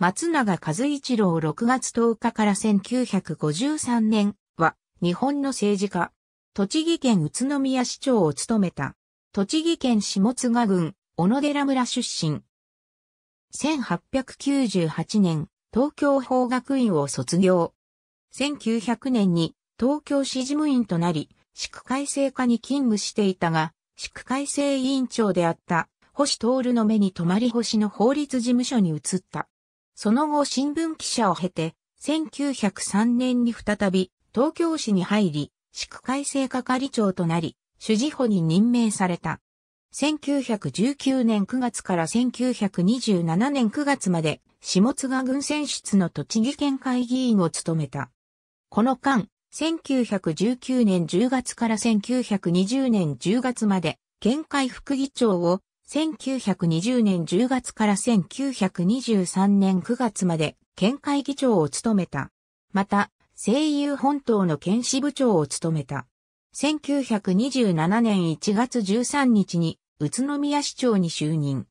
松永和一郎6月10日から1953年は日本の政治家、栃木県宇都宮市長を務めた、栃木県下津賀郡小野寺村出身。1898年、東京法学院を卒業。1900年に東京市事務員となり、市区改正課に勤務していたが、市区改正委員長であった星徹の目に留まり星の法律事務所に移った。その後新聞記者を経て、1903年に再び東京市に入り、市区改正係長となり、主事補に任命された。1919年9月から1927年9月まで、下津賀軍選出の栃木県会議員を務めた。この間、1919年10月から1920年10月まで、県会副議長を1920年10月から1923年9月まで県会議長を務めた。また、声優本島の県支部長を務めた。1927年1月13日に宇都宮市長に就任。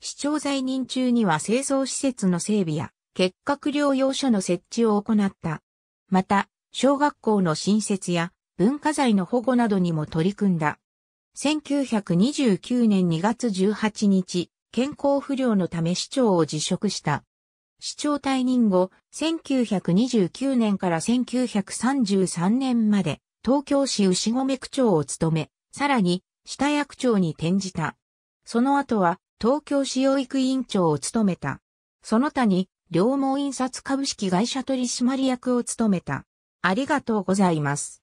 市長在任中には清掃施設の整備や結核療養所の設置を行った。また、小学校の新設や文化財の保護などにも取り組んだ。1929年2月18日、健康不良のため市長を辞職した。市長退任後、1929年から1933年まで、東京市牛込区長を務め、さらに、下役長に転じた。その後は、東京市養育委員長を務めた。その他に、両毛印刷株式会社取締役を務めた。ありがとうございます。